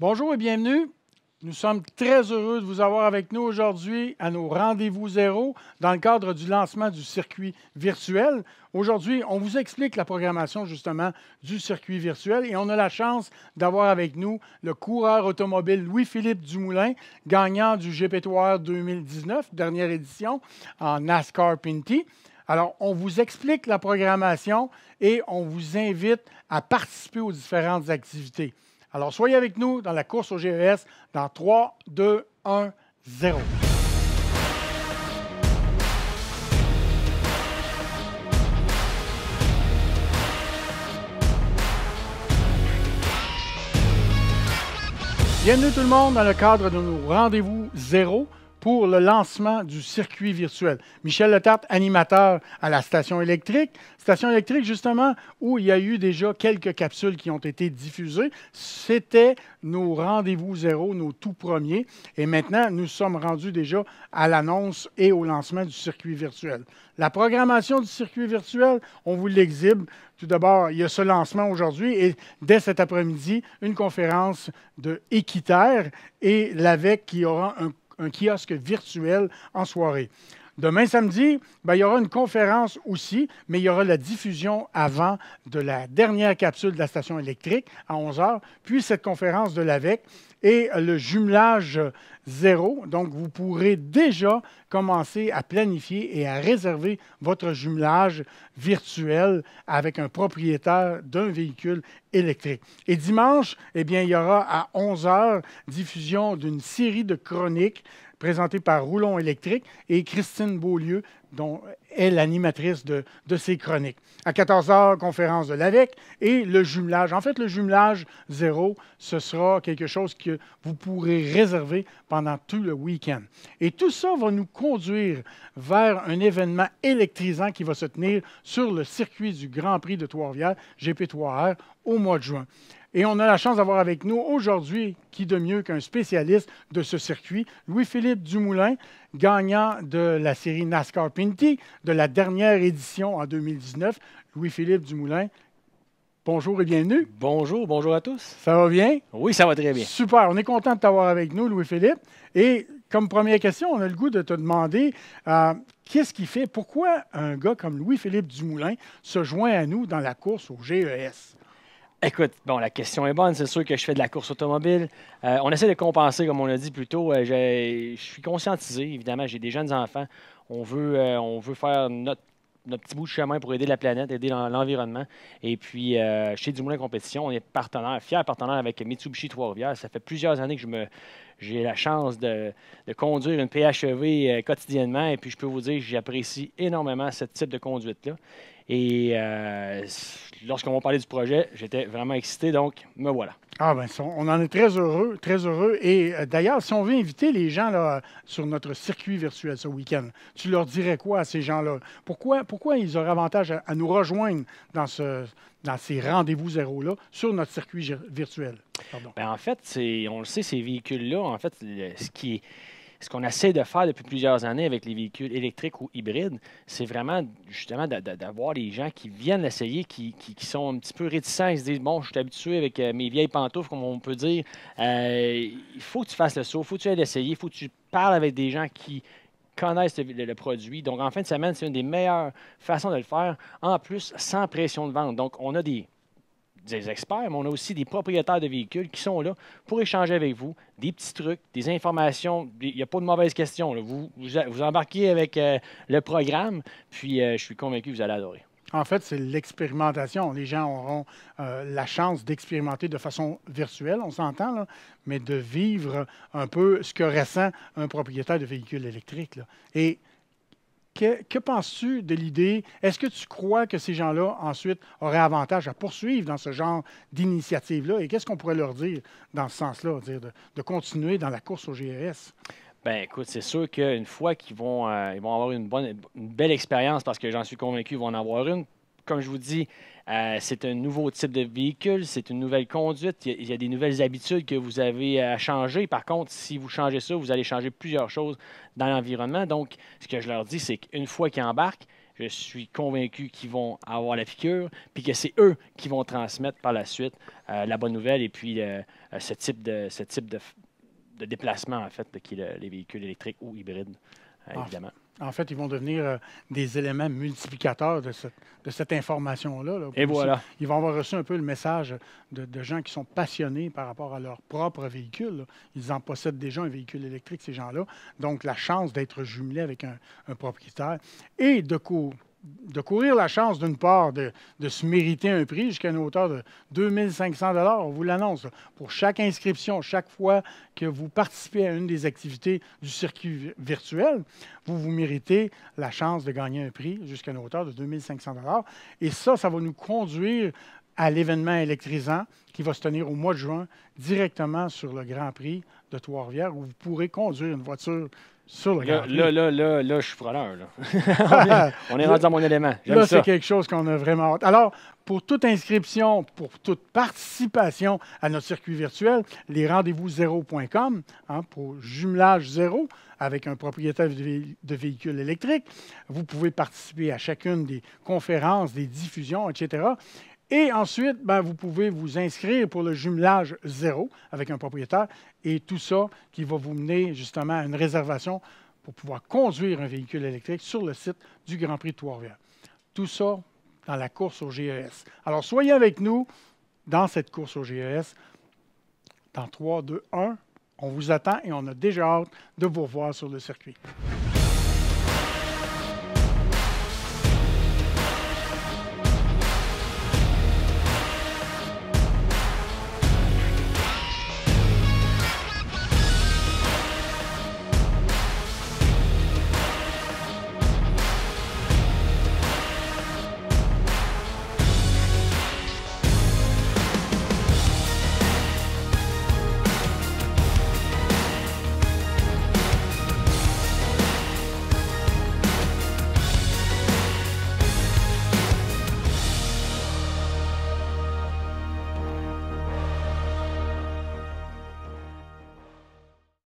Bonjour et bienvenue. Nous sommes très heureux de vous avoir avec nous aujourd'hui à nos rendez-vous zéro dans le cadre du lancement du circuit virtuel. Aujourd'hui, on vous explique la programmation justement du circuit virtuel et on a la chance d'avoir avec nous le coureur automobile Louis-Philippe Dumoulin, gagnant du gp 2019, dernière édition en NASCAR Pinty. Alors, on vous explique la programmation et on vous invite à participer aux différentes activités. Alors soyez avec nous dans la course au GES dans 3, 2, 1, 0. Bienvenue tout le monde dans le cadre de nos rendez-vous zéro pour le lancement du circuit virtuel. Michel Letarte, animateur à la station électrique. Station électrique, justement, où il y a eu déjà quelques capsules qui ont été diffusées. C'était nos rendez-vous zéro, nos tout premiers. Et maintenant, nous sommes rendus déjà à l'annonce et au lancement du circuit virtuel. La programmation du circuit virtuel, on vous l'exhibe. Tout d'abord, il y a ce lancement aujourd'hui et dès cet après-midi, une conférence de Equitaire et l'AVEC qui aura un un kiosque virtuel en soirée. Demain samedi, ben, il y aura une conférence aussi, mais il y aura la diffusion avant de la dernière capsule de la station électrique à 11 h, puis cette conférence de l'AVEC et euh, le jumelage zéro. Donc, vous pourrez déjà commencer à planifier et à réserver votre jumelage virtuel avec un propriétaire d'un véhicule électrique. Et dimanche, eh bien, il y aura à 11 h diffusion d'une série de chroniques présenté par Roulon Électrique et Christine Beaulieu, dont est l'animatrice de, de ces chroniques. À 14h, conférence de l'AVEC et le jumelage. En fait, le jumelage zéro, ce sera quelque chose que vous pourrez réserver pendant tout le week-end. Et tout ça va nous conduire vers un événement électrisant qui va se tenir sur le circuit du Grand Prix de Trois-Rivières, GP3R, au mois de juin. Et on a la chance d'avoir avec nous aujourd'hui, qui de mieux qu'un spécialiste de ce circuit, Louis-Philippe Dumoulin, gagnant de la série NASCAR Pinty de la dernière édition en 2019. Louis-Philippe Dumoulin, bonjour et bienvenue. Bonjour, bonjour à tous. Ça va bien? Oui, ça va très bien. Super, on est content de t'avoir avec nous, Louis-Philippe. Et comme première question, on a le goût de te demander euh, qu'est-ce qui fait, pourquoi un gars comme Louis-Philippe Dumoulin se joint à nous dans la course au GES? Écoute, bon, la question est bonne. C'est sûr que je fais de la course automobile. Euh, on essaie de compenser, comme on a dit plus tôt. Euh, je suis conscientisé, évidemment. J'ai des jeunes enfants. On veut, euh, on veut faire notre notre petit bout de chemin pour aider la planète, aider l'environnement. Et puis, euh, chez Dumoulin Compétition, on est partenaire, fier partenaire avec Mitsubishi Trois-Rivières. Ça fait plusieurs années que je me, j'ai la chance de, conduire une PHEV euh, quotidiennement. Et puis, je peux vous dire, j'apprécie énormément ce type de conduite-là. Et euh, lorsqu'on m'a parlé du projet, j'étais vraiment excité. Donc, me voilà. Ah ben, on en est très heureux, très heureux. Et euh, d'ailleurs, si on veut inviter les gens là, sur notre circuit virtuel ce week-end, tu leur dirais quoi à ces gens-là? Pourquoi, pourquoi ils auraient avantage à, nous rejoindre dans, ce, dans ces rendez-vous zéro-là sur notre circuit virtuel? Ben, en fait, on le sait, ces véhicules-là, en fait, ce qui est ce qu'on essaie de faire depuis plusieurs années avec les véhicules électriques ou hybrides, c'est vraiment justement d'avoir les gens qui viennent l'essayer, qui, sont un petit peu réticents, ils se disent Bon, je suis habitué avec euh, mes vieilles pantoufles, comme on peut dire. Euh, il faut que tu fasses le saut, il faut que tu ailles l'essayer, il faut que tu parles avec des gens qui connaissent le, produit. Donc, en fin de semaine, c'est une des meilleures façons de le faire, en plus sans pression de vente. Donc, on a des des experts, mais on a aussi des propriétaires de véhicules qui sont là pour échanger avec vous des petits trucs, des informations. Il n'y a pas de mauvaises questions. Vous, vous, embarquez avec euh, le programme, puis euh, je suis convaincu que vous allez adorer. En fait, c'est l'expérimentation. Les gens auront euh, la chance d'expérimenter de façon virtuelle, on s'entend, mais de vivre un peu ce que ressent un propriétaire de véhicule électrique. Et que, penses-tu de l'idée? Est-ce que tu crois que ces gens-là, ensuite, auraient avantage à poursuivre dans ce genre d'initiative-là? Et qu'est-ce qu'on pourrait leur dire dans ce sens-là, de, continuer dans la course au GRS? Ben écoute, c'est sûr qu'une fois qu'ils vont, euh, ils vont avoir une, bonne, une belle expérience, parce que j'en suis convaincu, ils vont en avoir une. Comme je vous dis, euh, c'est un nouveau type de véhicule, c'est une nouvelle conduite, il y, a des nouvelles habitudes que vous avez à changer. Par contre, si vous changez ça, vous allez changer plusieurs choses dans l'environnement. Donc, ce que je leur dis, c'est qu'une fois qu'ils embarquent, je suis convaincu qu'ils vont avoir la figure puis que c'est eux qui vont transmettre par la suite euh, la bonne nouvelle et puis euh, ce type de ce type de, déplacement en fait, qui est les véhicules électriques ou hybrides, évidemment. En fait, ils vont devenir euh, des éléments multiplicateurs de, cette information-là. Et voilà. ils vont avoir reçu un peu le message de, gens qui sont passionnés par rapport à leur propre véhicule. Ils en possèdent déjà un véhicule électrique, ces gens-là. Donc, la chance d'être jumelés avec un, propriétaire. Et de, coup de courir la chance, d'une part, de, de, se mériter un prix jusqu'à une hauteur de 2500 On vous l'annonce. Pour chaque inscription, chaque fois que vous participez à une des activités du circuit virtuel, vous vous méritez la chance de gagner un prix jusqu'à une hauteur de 2500 Et ça, ça va nous conduire à l'événement électrisant qui va se tenir au mois de juin directement sur le Grand Prix de Trois-Rivières où vous pourrez conduire une voiture là, là, là, là, je suis preneur. on est, rendu dans mon élément. Là, c'est quelque chose qu'on a vraiment hâte. Alors, pour toute inscription, pour toute participation à notre circuit virtuel, les rendez-vous 0.com hein, pour jumelage zéro avec un propriétaire de véhicule électrique. Vous pouvez participer à chacune des conférences, des diffusions, etc. Et ensuite, ben, vous pouvez vous inscrire pour le jumelage zéro avec un propriétaire et tout ça qui va vous mener justement à une réservation pour pouvoir conduire un véhicule électrique sur le site du Grand Prix de Trois-Rivières. Tout ça dans la course au GES. Alors soyez avec nous dans cette course au GES. Dans 3, 2, 1, on vous attend et on a déjà hâte de vous voir sur le circuit.